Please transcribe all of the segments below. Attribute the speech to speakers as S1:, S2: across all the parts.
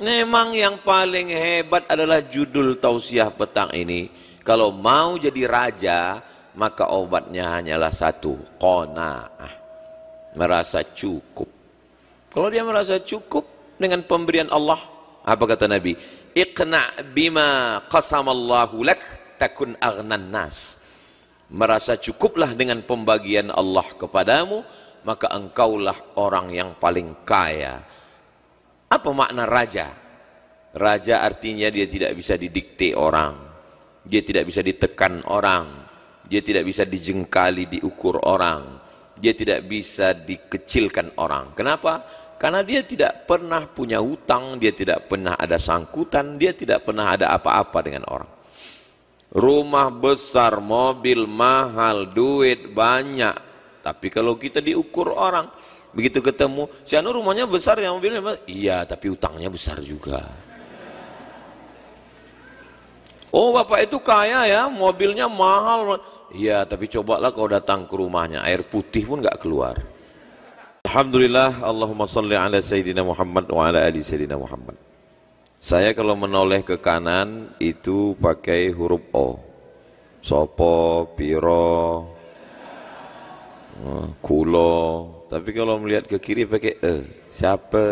S1: Memang yang paling hebat adalah judul tausiah petang ini. Kalau mau jadi raja, maka obatnya hanyalah satu, qanaah. Merasa cukup. Kalau dia merasa cukup dengan pemberian Allah, apa kata Nabi? Iqna bima qasamallahu lak takun aghnan nas. Merasa cukuplah dengan pembagian Allah kepadamu, maka engkaulah orang yang paling kaya apa makna raja? Raja artinya dia tidak bisa didikte orang. Dia tidak bisa ditekan orang. Dia tidak bisa dijengkali, diukur orang. Dia tidak bisa dikecilkan orang. Kenapa? Karena dia tidak pernah punya hutang, dia tidak pernah ada sangkutan, dia tidak pernah ada apa-apa dengan orang. Rumah besar, mobil mahal, duit banyak. Tapi kalau kita diukur orang, Begitu ketemu, si Anu rumahnya besar ya mobilnya, iya tapi utangnya besar juga. Oh bapak itu kaya ya, mobilnya mahal. Iya tapi cobalah kau datang ke rumahnya, air putih pun gak keluar. Alhamdulillah, Allahumma salli ala Sayyidina Muhammad wa ala ali Sayyidina Muhammad. Saya kalau menoleh ke kanan itu pakai huruf O. Sopo, Piro, eh, Kulo, tapi kalau melihat ke kiri pakai e. Siapa?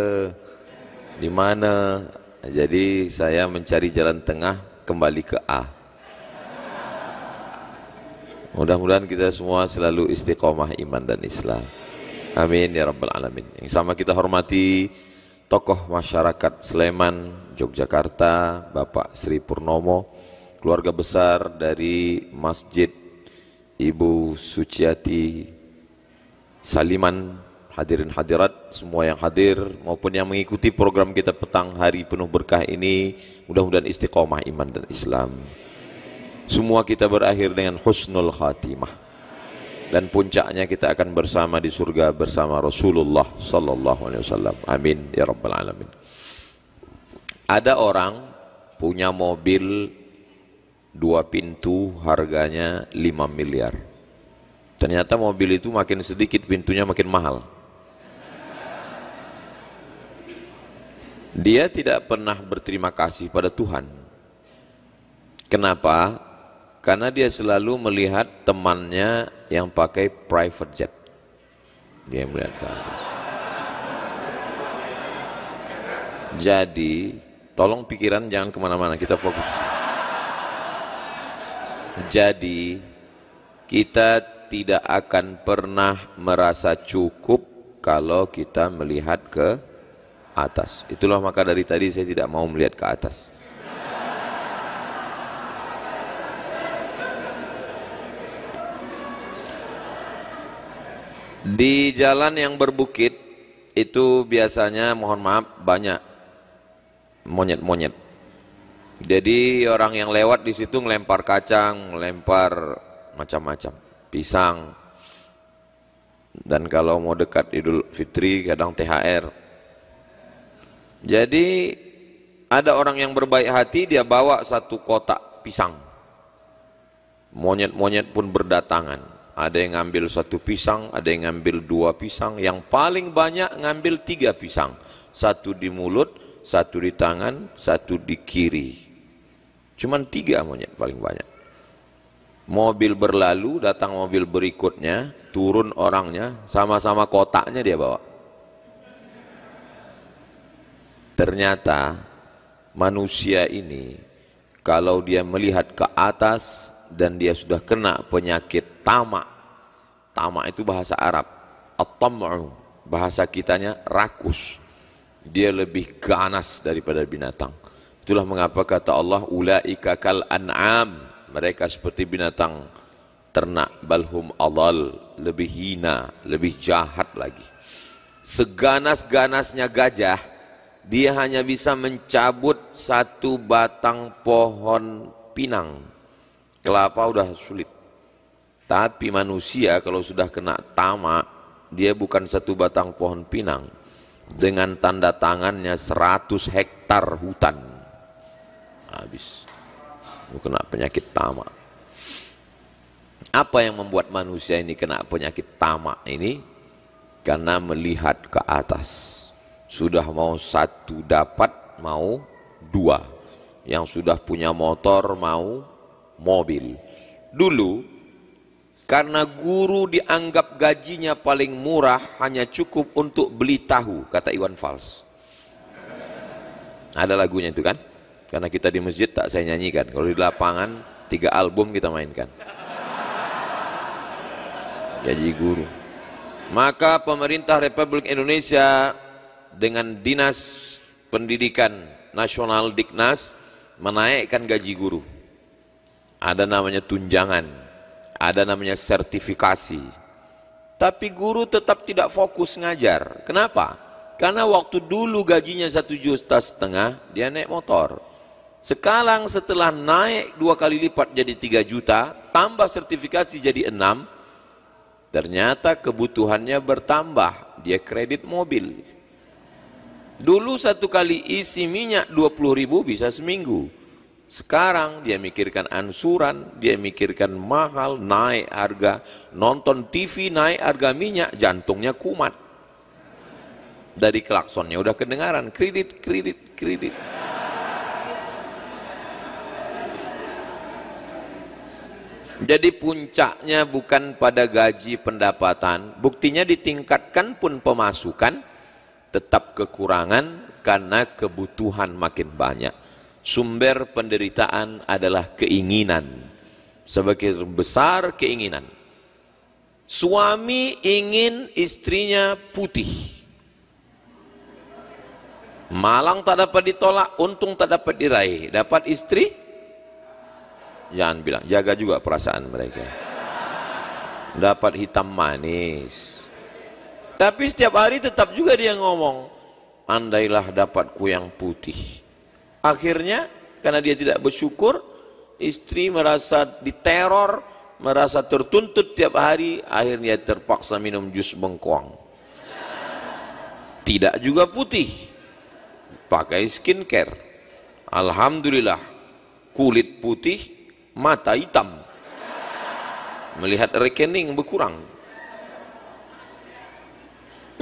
S1: Di mana? Jadi saya mencari jalan tengah kembali ke A. Mudah-mudahan kita semua selalu istiqomah iman dan Islam. Amin ya rabbal alamin. Yang sama kita hormati tokoh masyarakat Sleman, Yogyakarta, Bapak Sri Purnomo, keluarga besar dari Masjid Ibu Suciati saliman hadirin hadirat semua yang hadir maupun yang mengikuti program kita petang hari penuh berkah ini mudah-mudahan istiqomah iman dan Islam semua kita berakhir dengan husnul khatimah dan puncaknya kita akan bersama di surga bersama Rasulullah sallallahu alaihi wasallam amin ya rabbal alamin ada orang punya mobil dua pintu harganya 5 miliar Ternyata mobil itu makin sedikit pintunya makin mahal. Dia tidak pernah berterima kasih pada Tuhan. Kenapa? Karena dia selalu melihat temannya yang pakai private jet. Dia melihat ke atas. Jadi, tolong pikiran jangan kemana-mana, kita fokus. Jadi, kita tidak akan pernah merasa cukup kalau kita melihat ke atas. Itulah maka dari tadi saya tidak mau melihat ke atas. Di jalan yang berbukit itu biasanya mohon maaf banyak monyet-monyet. Jadi orang yang lewat di situ ngelempar kacang, ngelempar macam-macam pisang, dan kalau mau dekat Idul Fitri kadang THR. Jadi ada orang yang berbaik hati dia bawa satu kotak pisang. Monyet-monyet pun berdatangan. Ada yang ngambil satu pisang, ada yang ngambil dua pisang, yang paling banyak ngambil tiga pisang. Satu di mulut, satu di tangan, satu di kiri. Cuman tiga monyet paling banyak mobil berlalu datang mobil berikutnya turun orangnya sama-sama kotaknya dia bawa ternyata manusia ini kalau dia melihat ke atas dan dia sudah kena penyakit tamak tamak itu bahasa Arab at bahasa kitanya rakus dia lebih ganas daripada binatang itulah mengapa kata Allah ulaika kal an'am mereka seperti binatang ternak balhum adal lebih hina lebih jahat lagi seganas-ganasnya gajah dia hanya bisa mencabut satu batang pohon pinang kelapa udah sulit tapi manusia kalau sudah kena tamak dia bukan satu batang pohon pinang dengan tanda tangannya 100 hektar hutan habis kena penyakit tamak. Apa yang membuat manusia ini kena penyakit tamak ini? Karena melihat ke atas. Sudah mau satu dapat, mau dua. Yang sudah punya motor, mau mobil. Dulu, karena guru dianggap gajinya paling murah, hanya cukup untuk beli tahu, kata Iwan Fals. Ada lagunya itu kan? Karena kita di masjid tak saya nyanyikan. Kalau di lapangan tiga album kita mainkan. Gaji guru. Maka pemerintah Republik Indonesia dengan Dinas Pendidikan Nasional Diknas menaikkan gaji guru. Ada namanya tunjangan, ada namanya sertifikasi. Tapi guru tetap tidak fokus ngajar. Kenapa? Karena waktu dulu gajinya satu juta setengah, dia naik motor. Sekarang setelah naik dua kali lipat jadi tiga juta, tambah sertifikasi jadi enam, ternyata kebutuhannya bertambah, dia kredit mobil. Dulu satu kali isi minyak dua puluh ribu bisa seminggu. Sekarang dia mikirkan ansuran, dia mikirkan mahal, naik harga. Nonton TV naik harga minyak, jantungnya kumat. Dari klaksonnya udah kedengaran, kredit, kredit, kredit. Jadi puncaknya bukan pada gaji pendapatan, buktinya ditingkatkan pun pemasukan tetap kekurangan karena kebutuhan makin banyak. Sumber penderitaan adalah keinginan. Sebagai besar keinginan. Suami ingin istrinya putih. Malang tak dapat ditolak, untung tak dapat diraih. Dapat istri jangan bilang jaga juga perasaan mereka dapat hitam manis tapi setiap hari tetap juga dia ngomong andailah dapat kuyang putih akhirnya karena dia tidak bersyukur istri merasa diteror merasa tertuntut tiap hari akhirnya terpaksa minum jus bengkuang tidak juga putih pakai skincare Alhamdulillah kulit putih mata hitam melihat rekening berkurang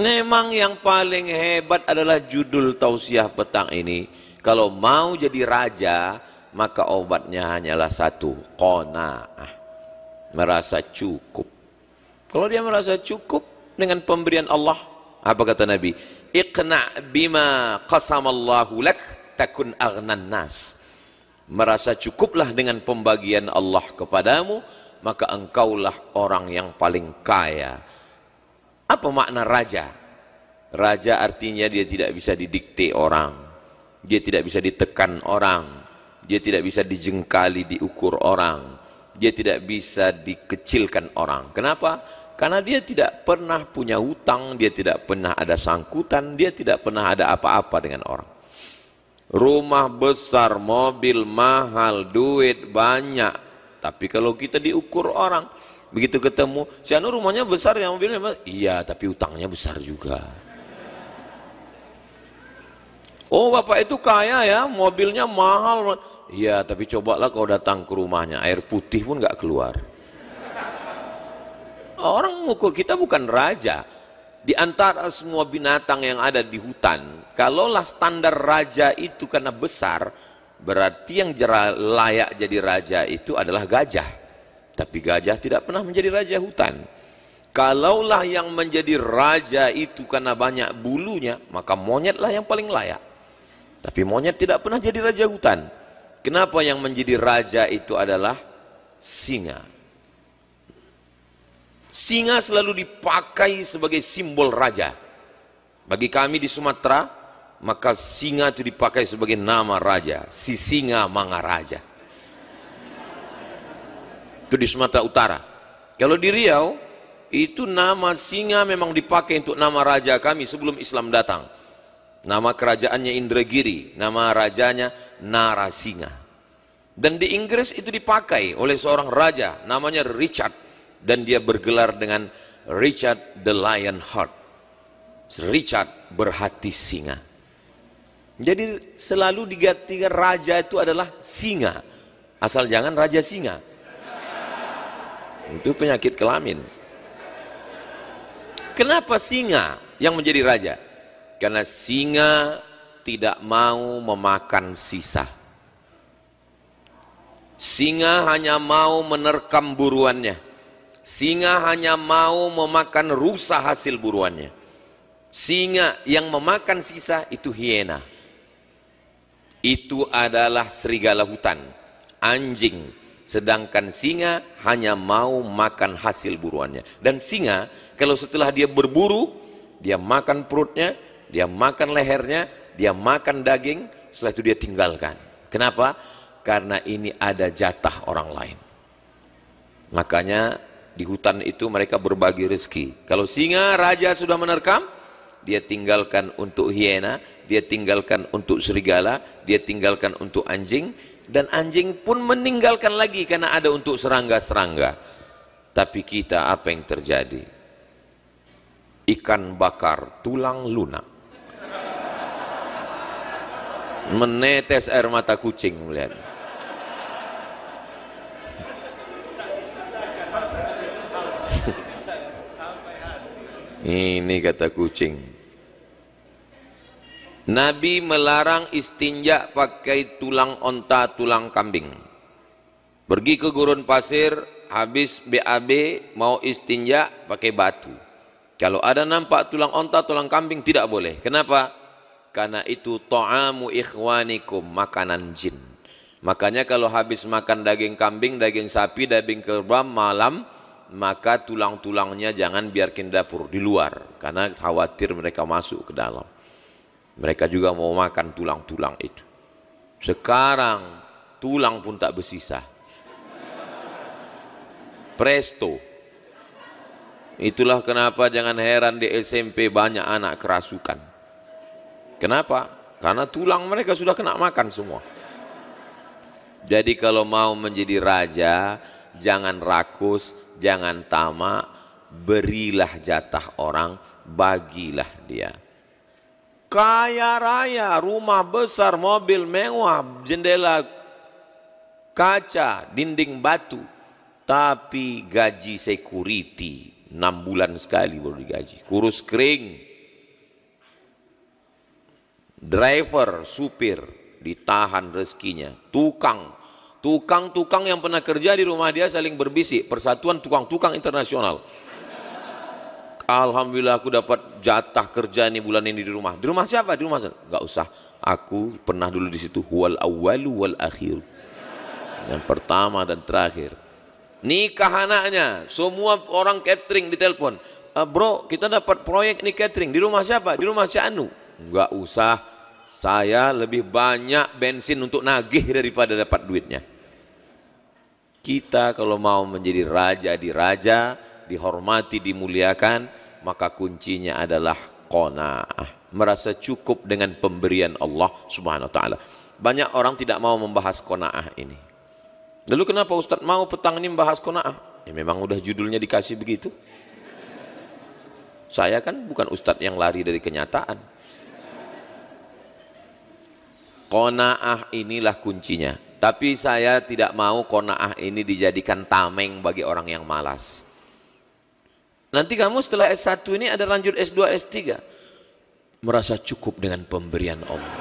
S1: memang yang paling hebat adalah judul tausiah petang ini kalau mau jadi raja maka obatnya hanyalah satu qanaah merasa cukup kalau dia merasa cukup dengan pemberian Allah apa kata Nabi iqna bima qasamallahu lak takun aghnan nas merasa cukuplah dengan pembagian Allah kepadamu, maka engkaulah orang yang paling kaya. Apa makna raja? Raja artinya dia tidak bisa didikte orang. Dia tidak bisa ditekan orang. Dia tidak bisa dijengkali, diukur orang. Dia tidak bisa dikecilkan orang. Kenapa? Karena dia tidak pernah punya hutang, dia tidak pernah ada sangkutan, dia tidak pernah ada apa-apa dengan orang rumah besar, mobil mahal, duit banyak. Tapi kalau kita diukur orang, begitu ketemu, si Anu rumahnya besar ya mobilnya besar. Iya, tapi utangnya besar juga. Oh bapak itu kaya ya, mobilnya mahal. Iya, tapi cobalah kau datang ke rumahnya, air putih pun nggak keluar. Orang mengukur kita bukan raja, di antara semua binatang yang ada di hutan, kalaulah standar raja itu karena besar, berarti yang layak jadi raja itu adalah gajah. Tapi gajah tidak pernah menjadi raja hutan. Kalaulah yang menjadi raja itu karena banyak bulunya, maka monyetlah yang paling layak. Tapi monyet tidak pernah jadi raja hutan. Kenapa yang menjadi raja itu adalah singa? Singa selalu dipakai sebagai simbol raja. Bagi kami di Sumatera, maka singa itu dipakai sebagai nama raja. Si singa manga raja. Itu di Sumatera Utara. Kalau di Riau, itu nama singa memang dipakai untuk nama raja kami sebelum Islam datang. Nama kerajaannya Indragiri, nama rajanya Narasinga. Dan di Inggris itu dipakai oleh seorang raja namanya Richard dan dia bergelar dengan Richard the Lion Heart. Richard berhati singa. Jadi selalu digantikan raja itu adalah singa. Asal jangan raja singa. Itu penyakit kelamin. Kenapa singa yang menjadi raja? Karena singa tidak mau memakan sisa. Singa hanya mau menerkam buruannya. Singa hanya mau memakan rusa hasil buruannya. Singa yang memakan sisa itu hiena. Itu adalah serigala hutan, anjing. Sedangkan singa hanya mau makan hasil buruannya. Dan singa kalau setelah dia berburu, dia makan perutnya, dia makan lehernya, dia makan daging, setelah itu dia tinggalkan. Kenapa? Karena ini ada jatah orang lain. Makanya di hutan itu mereka berbagi rezeki. Kalau singa raja sudah menerkam, dia tinggalkan untuk hiena, dia tinggalkan untuk serigala, dia tinggalkan untuk anjing, dan anjing pun meninggalkan lagi karena ada untuk serangga-serangga. Tapi kita apa yang terjadi? Ikan bakar tulang lunak. Menetes air mata kucing melihat. Ini kata kucing. Nabi melarang istinja pakai tulang onta, tulang kambing. Pergi ke gurun pasir, habis BAB mau istinja pakai batu. Kalau ada nampak tulang onta, tulang kambing tidak boleh. Kenapa? Karena itu toamu ikhwanikum, makanan jin. Makanya kalau habis makan daging kambing, daging sapi, daging kerbau malam maka tulang-tulangnya jangan biarkan dapur di luar karena khawatir mereka masuk ke dalam. Mereka juga mau makan tulang-tulang itu. Sekarang tulang pun tak bersisa. Presto. Itulah kenapa jangan heran di SMP banyak anak kerasukan. Kenapa? Karena tulang mereka sudah kena makan semua. Jadi kalau mau menjadi raja, jangan rakus, jangan tamak, berilah jatah orang, bagilah dia. Kaya raya, rumah besar, mobil mewah, jendela kaca, dinding batu. Tapi gaji security, 6 bulan sekali baru digaji. Kurus kering, driver, supir, ditahan rezekinya. Tukang, Tukang-tukang yang pernah kerja di rumah dia saling berbisik. Persatuan tukang-tukang internasional. Alhamdulillah aku dapat jatah kerja ini bulan ini di rumah. Di rumah siapa? Di rumah siapa? Gak usah. Aku pernah dulu di situ. Wal awalu wal akhir. Yang pertama dan terakhir. Nikah anaknya. Semua orang catering telepon. E, bro, kita dapat proyek ini catering. Di rumah siapa? Di rumah si Anu. Gak usah. Saya lebih banyak bensin untuk nagih daripada dapat duitnya. Kita kalau mau menjadi raja di raja, dihormati, dimuliakan, maka kuncinya adalah qanaah, merasa cukup dengan pemberian Allah Subhanahu wa taala. Banyak orang tidak mau membahas qanaah ini. Lalu kenapa Ustaz mau petang ini membahas qanaah? Ya memang udah judulnya dikasih begitu. Saya kan bukan ustadz yang lari dari kenyataan. Qanaah inilah kuncinya. Tapi saya tidak mau kona'ah ini dijadikan tameng bagi orang yang malas. Nanti kamu setelah S1 ini ada lanjut S2, S3. Merasa cukup dengan pemberian Allah.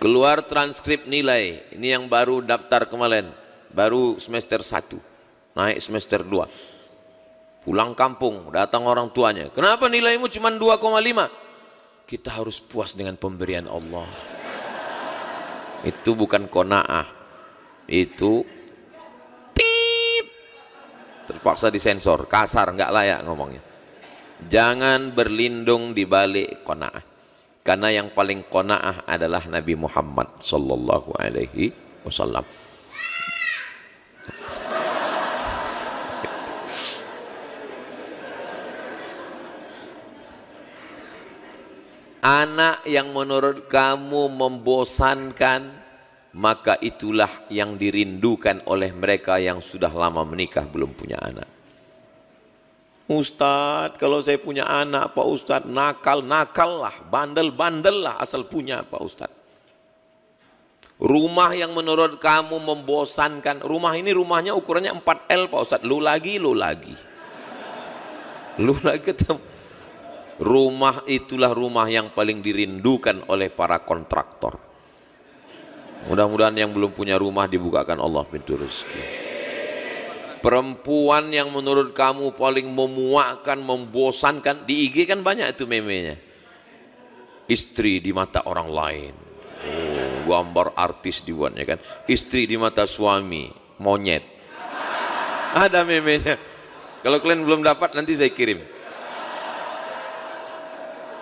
S1: Keluar transkrip nilai. Ini yang baru daftar kemarin. Baru semester 1. Naik semester 2. Pulang kampung, datang orang tuanya. Kenapa nilaimu cuma 2,5? Kita harus puas dengan pemberian Allah. Itu bukan kona'ah. Itu tit. Terpaksa disensor, kasar, nggak layak ngomongnya. Jangan berlindung di balik kona'ah. Karena yang paling kona'ah adalah Nabi Muhammad sallallahu alaihi wasallam. anak yang menurut kamu membosankan, maka itulah yang dirindukan oleh mereka yang sudah lama menikah belum punya anak. Ustadz, kalau saya punya anak Pak Ustadz, nakal-nakal lah, bandel-bandel lah asal punya Pak Ustadz. Rumah yang menurut kamu membosankan, rumah ini rumahnya ukurannya 4L Pak Ustadz, lu lagi, lu lagi. Lu lagi ketemu, rumah itulah rumah yang paling dirindukan oleh para kontraktor mudah-mudahan yang belum punya rumah dibukakan Allah pintu rezeki perempuan yang menurut kamu paling memuakkan, membosankan di IG kan banyak itu memenya istri di mata orang lain oh, gambar artis dibuatnya kan istri di mata suami monyet ada memenya kalau kalian belum dapat nanti saya kirim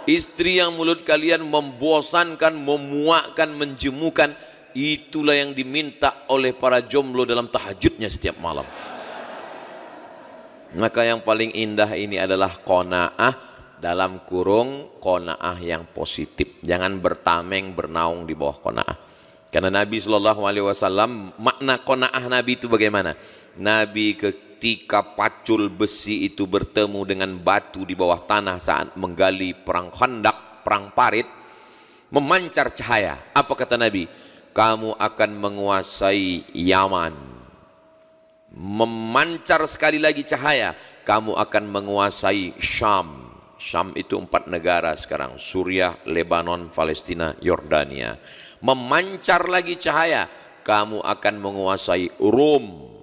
S1: Istri yang mulut kalian membosankan, memuakkan, menjemukan. Itulah yang diminta oleh para jomblo dalam tahajudnya setiap malam. Maka yang paling indah ini adalah kona'ah dalam kurung kona'ah yang positif. Jangan bertameng, bernaung di bawah kona'ah. Karena Nabi Shallallahu Alaihi Wasallam makna kona'ah Nabi itu bagaimana? Nabi ke ketika pacul besi itu bertemu dengan batu di bawah tanah saat menggali perang khandak, perang parit, memancar cahaya. Apa kata Nabi? Kamu akan menguasai Yaman. Memancar sekali lagi cahaya, kamu akan menguasai Syam. Syam itu empat negara sekarang, Suriah, Lebanon, Palestina, Yordania. Memancar lagi cahaya, kamu akan menguasai Rum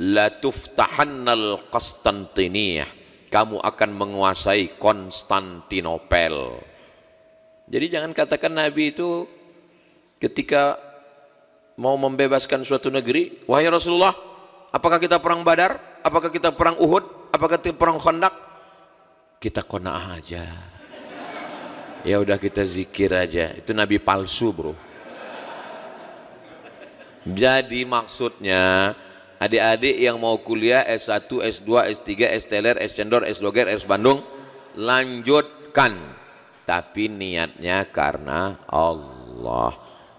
S1: la tuftahannal Konstantiniyah. Kamu akan menguasai Konstantinopel. Jadi jangan katakan Nabi itu ketika mau membebaskan suatu negeri, wahai Rasulullah, apakah kita perang Badar? Apakah kita perang Uhud? Apakah kita perang Khandaq? Kita qanaah aja. Ya udah kita zikir aja. Itu nabi palsu, Bro. Jadi maksudnya adik-adik yang mau kuliah S1, S2, S3, S Teler, S Cendor, S Loger, S Bandung, lanjutkan. Tapi niatnya karena Allah.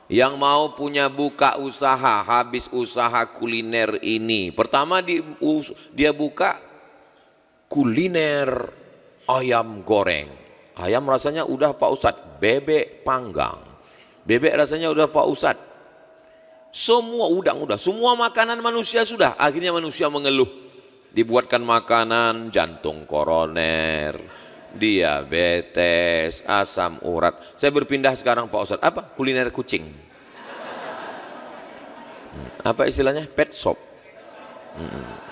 S1: Yang mau punya buka usaha, habis usaha kuliner ini. Pertama di, dia buka kuliner ayam goreng. Ayam rasanya udah Pak Ustadz, bebek panggang. Bebek rasanya udah Pak Ustadz, semua udang udah, semua makanan manusia sudah. Akhirnya manusia mengeluh. Dibuatkan makanan jantung koroner, diabetes, asam urat. Saya berpindah sekarang Pak Ustadz, apa? Kuliner kucing. Hmm, apa istilahnya? Pet shop.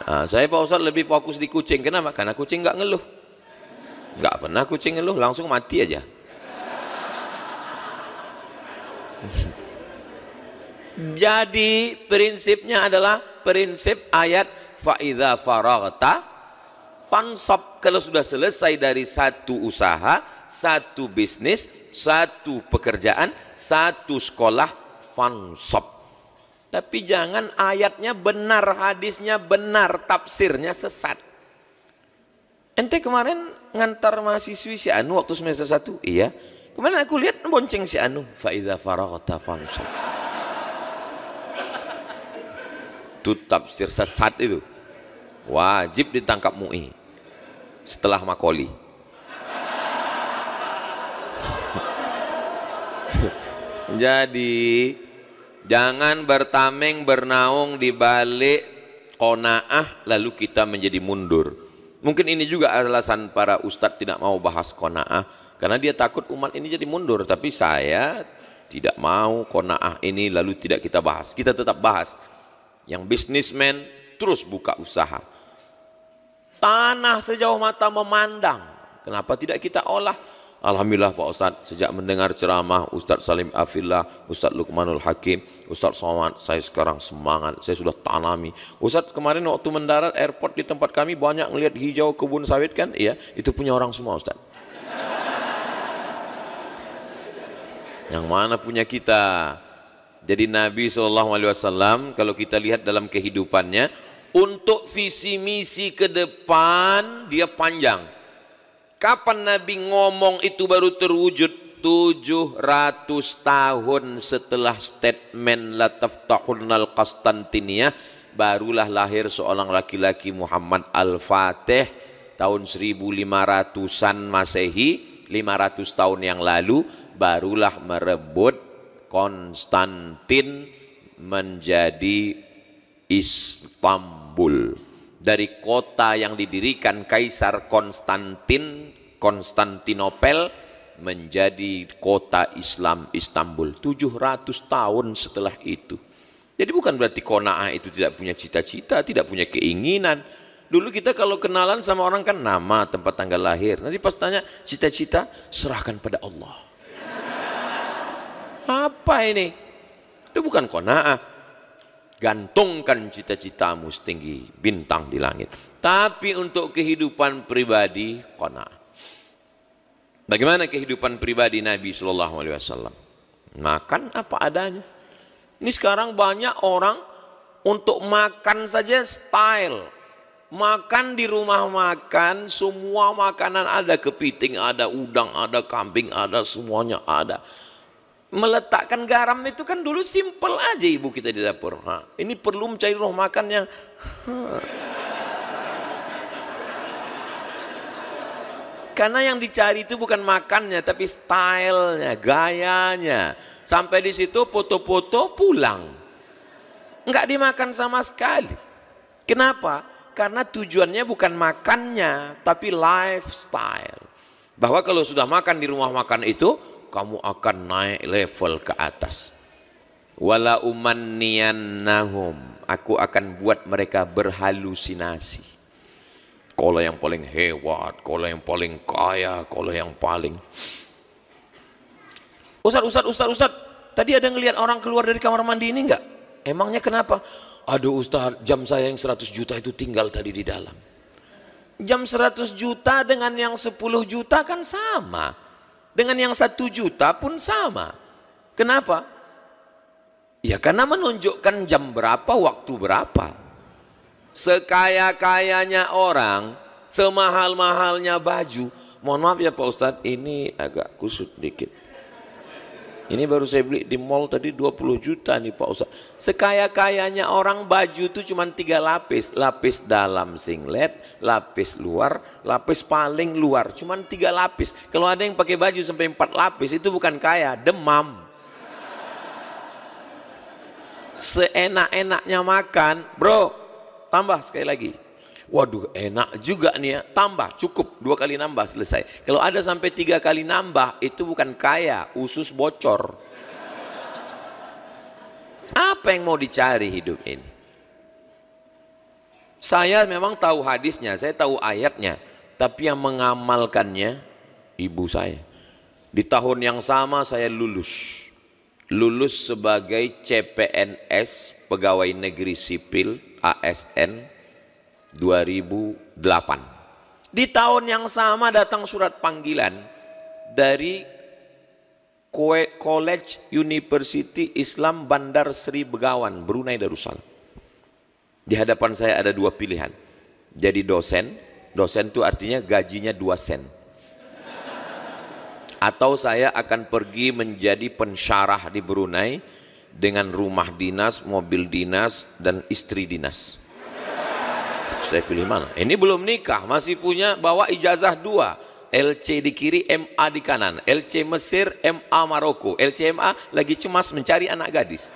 S1: Nah, saya Pak Ustadz lebih fokus di kucing. Kenapa? Karena kucing nggak ngeluh. Nggak pernah kucing ngeluh, langsung mati aja. Jadi prinsipnya adalah prinsip ayat faida faragta fansab kalau sudah selesai dari satu usaha, satu bisnis, satu pekerjaan, satu sekolah fansab. Tapi jangan ayatnya benar, hadisnya benar, tafsirnya sesat. Ente kemarin ngantar mahasiswi si Anu waktu semester satu, Iya. Kemarin aku lihat bonceng si Anu. faida faragta fansab. itu tafsir sesat itu wajib ditangkap MUI setelah makoli jadi jangan bertameng bernaung di balik konaah lalu kita menjadi mundur mungkin ini juga alasan para ustadz tidak mau bahas konaah karena dia takut umat ini jadi mundur tapi saya tidak mau konaah ini lalu tidak kita bahas kita tetap bahas yang bisnismen terus buka usaha. Tanah sejauh mata memandang. Kenapa tidak kita olah? Alhamdulillah Pak Ustadz, sejak mendengar ceramah Ustadz Salim Afillah, Ustadz Lukmanul Hakim, Ustadz Somad, saya sekarang semangat, saya sudah tanami. Ustadz kemarin waktu mendarat airport di tempat kami banyak melihat hijau kebun sawit kan? Iya, itu punya orang semua Ustadz. Yang mana punya kita? Jadi Nabi SAW kalau kita lihat dalam kehidupannya, untuk visi misi ke depan dia panjang. Kapan Nabi ngomong itu baru terwujud? 700 tahun setelah statement lataftahunal Qastantiniyah barulah lahir seorang laki-laki Muhammad Al-Fatih tahun 1500-an Masehi 500 tahun yang lalu barulah merebut Konstantin menjadi Istanbul. Dari kota yang didirikan Kaisar Konstantin, Konstantinopel menjadi kota Islam Istanbul 700 tahun setelah itu. Jadi bukan berarti kona'ah itu tidak punya cita-cita, tidak punya keinginan. Dulu kita kalau kenalan sama orang kan nama, tempat tanggal lahir. Nanti pas tanya cita-cita, serahkan pada Allah. Apa ini? Itu bukan kona'ah. Gantungkan cita-citamu setinggi bintang di langit. Tapi untuk kehidupan pribadi, kona'ah. Bagaimana kehidupan pribadi Nabi Shallallahu Alaihi Wasallam? Makan apa adanya. Ini sekarang banyak orang untuk makan saja style. Makan di rumah makan, semua makanan ada kepiting, ada udang, ada kambing, ada semuanya ada meletakkan garam itu kan dulu simpel aja ibu kita di dapur. Ha, ini perlu mencari roh makannya. Karena yang dicari itu bukan makannya, tapi stylenya, gayanya. Sampai di situ foto-foto pulang. Enggak dimakan sama sekali. Kenapa? Karena tujuannya bukan makannya, tapi lifestyle. Bahwa kalau sudah makan di rumah makan itu, kamu akan naik level ke atas. Wala umanniyannahum. Aku akan buat mereka berhalusinasi. Kalau yang paling hebat, kalau yang paling kaya, kalau yang paling. Ustaz, Ustaz, Ustaz, Ustaz, Tadi ada ngelihat orang keluar dari kamar mandi ini enggak? Emangnya kenapa? Aduh Ustaz, jam saya yang 100 juta itu tinggal tadi di dalam. Jam 100 juta dengan yang 10 juta kan sama dengan yang satu juta pun sama. Kenapa? Ya karena menunjukkan jam berapa, waktu berapa. Sekaya-kayanya orang, semahal-mahalnya baju. Mohon maaf ya Pak Ustadz, ini agak kusut dikit. Ini baru saya beli di mall tadi 20 juta nih Pak Ustaz. Sekaya-kayanya orang baju itu cuma tiga lapis. Lapis dalam singlet, lapis luar, lapis paling luar. Cuma tiga lapis. Kalau ada yang pakai baju sampai empat lapis itu bukan kaya, demam. Seenak-enaknya makan, bro tambah sekali lagi Waduh enak juga nih ya, tambah cukup dua kali nambah selesai. Kalau ada sampai tiga kali nambah itu bukan kaya, usus bocor. Apa yang mau dicari hidup ini? Saya memang tahu hadisnya, saya tahu ayatnya, tapi yang mengamalkannya ibu saya. Di tahun yang sama saya lulus. Lulus sebagai CPNS, pegawai negeri sipil, ASN, 2008. Di tahun yang sama datang surat panggilan dari College University Islam Bandar Sri Begawan, Brunei Darussalam. Di hadapan saya ada dua pilihan. Jadi dosen, dosen itu artinya gajinya dua sen. Atau saya akan pergi menjadi pensyarah di Brunei dengan rumah dinas, mobil dinas, dan istri dinas. Saya pilih mana? Ini belum nikah, masih punya bawa ijazah dua. LC di kiri, MA di kanan. LC Mesir, MA Maroko. LC MA lagi cemas mencari anak gadis.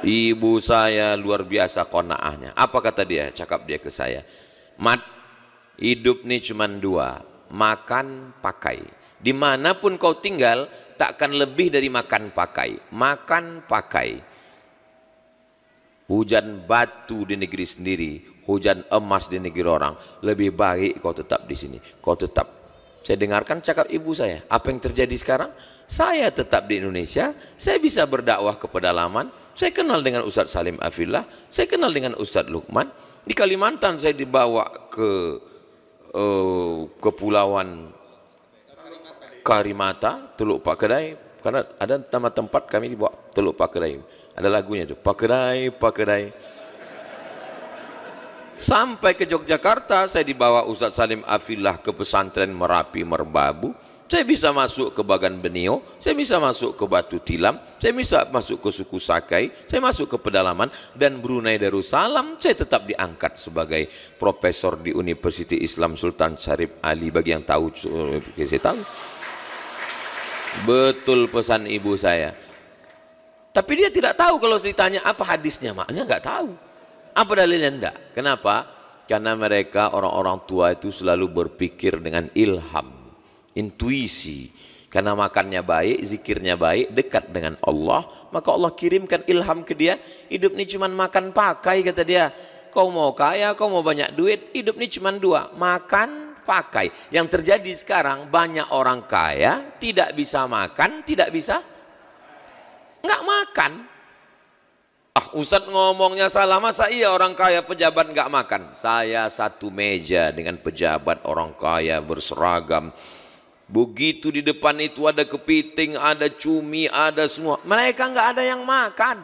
S1: Ibu saya luar biasa konaahnya. Apa kata dia? Cakap dia ke saya. Mat, hidup nih cuma dua. Makan, pakai. Dimanapun kau tinggal, takkan lebih dari makan pakai. Makan, pakai hujan batu di negeri sendiri, hujan emas di negeri orang. Lebih baik kau tetap di sini, kau tetap. Saya dengarkan cakap ibu saya, apa yang terjadi sekarang? Saya tetap di Indonesia, saya bisa berdakwah ke pedalaman, saya kenal dengan Ustadz Salim Afillah, saya kenal dengan Ustadz Lukman. Di Kalimantan saya dibawa ke uh, eh, kepulauan Karimata, Teluk Pak Kedai, karena ada tempat tempat kami dibawa Teluk Pak Kedai ada lagunya itu, pakerai, pakerai. Sampai ke Yogyakarta, saya dibawa Ustadz Salim Afillah ke pesantren Merapi Merbabu. Saya bisa masuk ke Bagan Benio, saya bisa masuk ke Batu Tilam, saya bisa masuk ke suku Sakai, saya masuk ke pedalaman dan Brunei Darussalam saya tetap diangkat sebagai profesor di Universiti Islam Sultan Syarif Ali bagi yang tahu eh, saya tahu. Betul pesan ibu saya. Tapi dia tidak tahu kalau ditanya apa hadisnya, maknya nggak tahu. Apa dalilnya enggak? Kenapa? Karena mereka orang-orang tua itu selalu berpikir dengan ilham, intuisi. Karena makannya baik, zikirnya baik, dekat dengan Allah, maka Allah kirimkan ilham ke dia. Hidup ini cuma makan pakai kata dia. Kau mau kaya, kau mau banyak duit, hidup ini cuma dua, makan pakai. Yang terjadi sekarang banyak orang kaya tidak bisa makan, tidak bisa nggak makan. Ah, Ustadz ngomongnya salah, masa iya orang kaya pejabat nggak makan? Saya satu meja dengan pejabat orang kaya berseragam. Begitu di depan itu ada kepiting, ada cumi, ada semua. Mereka nggak ada yang makan.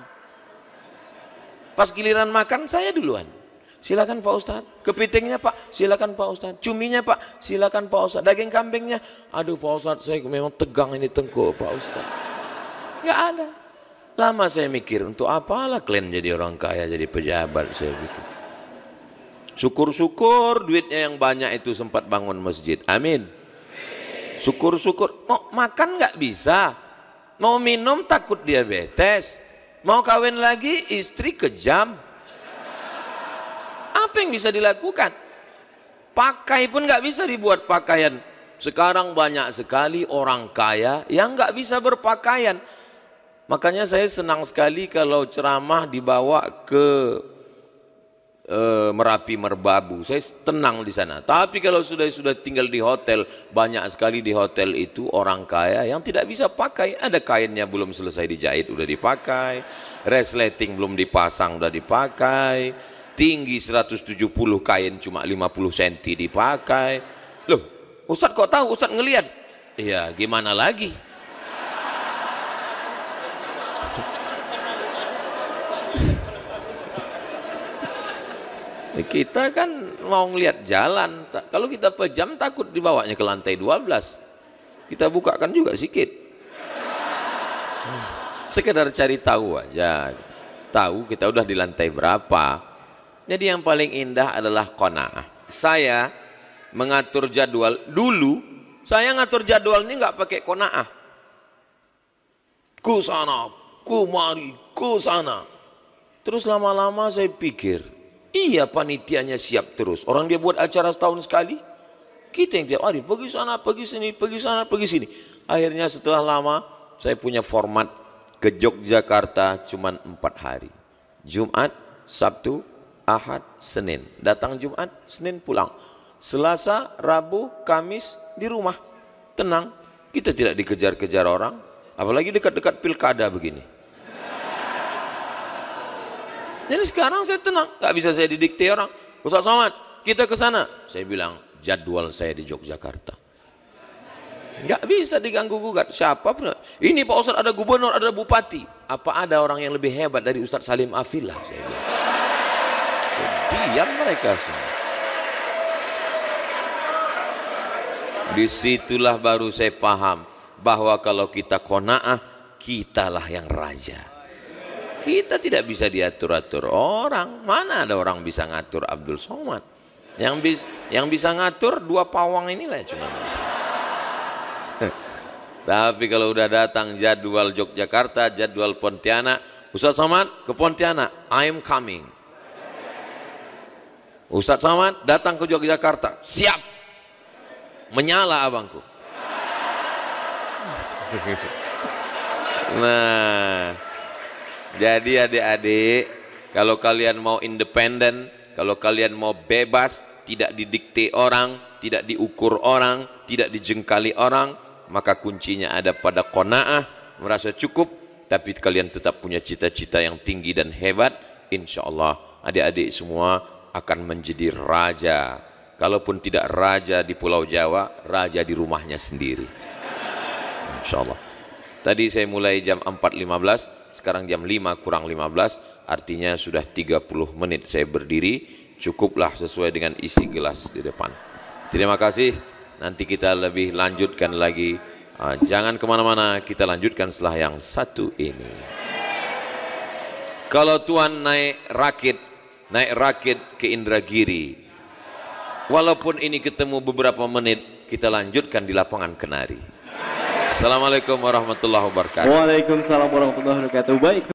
S1: Pas giliran makan saya duluan. Silakan Pak Ustadz. Kepitingnya Pak, silakan Pak Ustadz. Cuminya Pak, silakan Pak Ustadz. Daging kambingnya, aduh Pak Ustadz saya memang tegang ini tengkuk Pak Ustadz. Nggak ada. Lama saya mikir, untuk apalah kalian jadi orang kaya, jadi pejabat, saya begitu. Syukur-syukur duitnya yang banyak itu sempat bangun masjid. Amin. Syukur-syukur. Mau makan nggak bisa. Mau minum takut diabetes. Mau kawin lagi istri kejam. Apa yang bisa dilakukan? Pakai pun nggak bisa dibuat pakaian. Sekarang banyak sekali orang kaya yang nggak bisa berpakaian Makanya saya senang sekali kalau ceramah dibawa ke e, Merapi Merbabu. Saya tenang di sana. Tapi kalau sudah sudah tinggal di hotel, banyak sekali di hotel itu orang kaya yang tidak bisa pakai. Ada kainnya belum selesai dijahit udah dipakai, resleting belum dipasang udah dipakai, tinggi 170 kain cuma 50 cm dipakai. Loh, Ustaz kok tahu? Ustaz ngelihat. Iya, gimana lagi? Kita kan mau ngelihat jalan. Kalau kita pejam takut dibawanya ke lantai 12. Kita bukakan juga sikit. Sekedar cari tahu aja. Tahu kita udah di lantai berapa. Jadi yang paling indah adalah kona'ah. Saya mengatur jadwal dulu saya ngatur jadwal ini nggak pakai kona'ah ku sana ku mari ku sana terus lama-lama saya pikir Iya panitianya siap terus. Orang dia buat acara setahun sekali. Kita yang tiap hari pergi sana, pergi sini, pergi sana, pergi sini. Akhirnya setelah lama saya punya format ke Yogyakarta cuma empat hari. Jumat, Sabtu, Ahad, Senin. Datang Jumat, Senin pulang. Selasa, Rabu, Kamis di rumah. Tenang, kita tidak dikejar-kejar orang. Apalagi dekat-dekat pilkada begini. Jadi sekarang saya tenang, nggak bisa saya didikte orang. Ustaz Somad, kita ke sana. Saya bilang, jadwal saya di Yogyakarta. Nggak bisa diganggu gugat. Siapa pun. Ini Pak Ustaz ada gubernur, ada bupati. Apa ada orang yang lebih hebat dari Ustaz Salim Afillah? Saya bilang. Diam mereka semua. Disitulah baru saya paham bahwa kalau kita kona'ah, kitalah yang raja kita tidak bisa diatur-atur orang. Mana ada orang bisa ngatur Abdul Somad? Yang bis, yang bisa ngatur dua pawang inilah cuma. Tapi kalau udah datang jadwal Yogyakarta, jadwal Pontianak, Ustaz Somad ke Pontianak, I'm coming. Ustaz Somad datang ke Yogyakarta, siap. Menyala abangku. nah, jadi adik-adik, kalau kalian mau independen, kalau kalian mau bebas, tidak didikte orang, tidak diukur orang, tidak dijengkali orang, maka kuncinya ada pada kona'ah, merasa cukup, tapi kalian tetap punya cita-cita yang tinggi dan hebat, insya Allah adik-adik semua akan menjadi raja. Kalaupun tidak raja di Pulau Jawa, raja di rumahnya sendiri. Insya Allah. Tadi saya mulai jam 4.15, sekarang jam 5 kurang 15, artinya sudah 30 menit saya berdiri, cukuplah sesuai dengan isi gelas di depan. Terima kasih, nanti kita lebih lanjutkan lagi. Ah, jangan kemana-mana, kita lanjutkan setelah yang satu ini. Kalau Tuhan naik rakit, naik rakit ke Indragiri, walaupun ini ketemu beberapa menit, kita lanjutkan di lapangan Kenari. Assalamualaikum warahmatullahi wabarakatuh. Waalaikumsalam warahmatullahi wabarakatuh. Baik.